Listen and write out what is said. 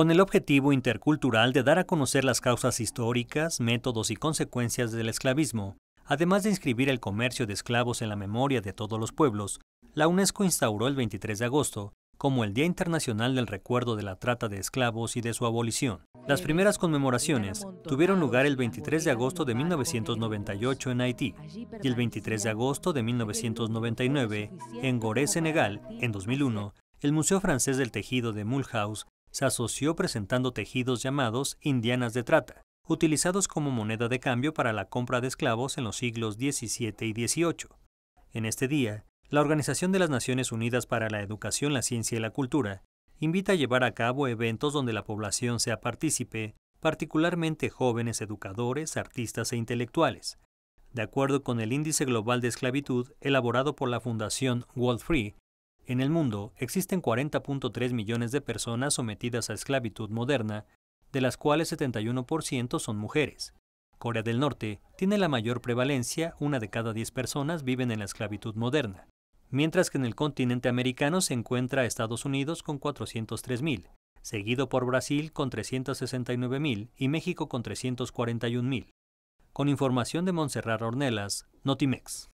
con el objetivo intercultural de dar a conocer las causas históricas, métodos y consecuencias del esclavismo. Además de inscribir el comercio de esclavos en la memoria de todos los pueblos, la UNESCO instauró el 23 de agosto como el Día Internacional del Recuerdo de la Trata de Esclavos y de su abolición. Las primeras conmemoraciones tuvieron lugar el 23 de agosto de 1998 en Haití y el 23 de agosto de 1999 en Goré, Senegal. En 2001, el Museo Francés del Tejido de Mulhouse se asoció presentando tejidos llamados indianas de trata, utilizados como moneda de cambio para la compra de esclavos en los siglos XVII y XVIII. En este día, la Organización de las Naciones Unidas para la Educación, la Ciencia y la Cultura invita a llevar a cabo eventos donde la población sea partícipe, particularmente jóvenes educadores, artistas e intelectuales. De acuerdo con el Índice Global de Esclavitud elaborado por la Fundación World Free, en el mundo existen 40.3 millones de personas sometidas a esclavitud moderna, de las cuales 71% son mujeres. Corea del Norte tiene la mayor prevalencia, una de cada 10 personas viven en la esclavitud moderna, mientras que en el continente americano se encuentra Estados Unidos con 403.000, seguido por Brasil con 369.000 y México con 341.000. Con información de Montserrat Ornelas, Notimex.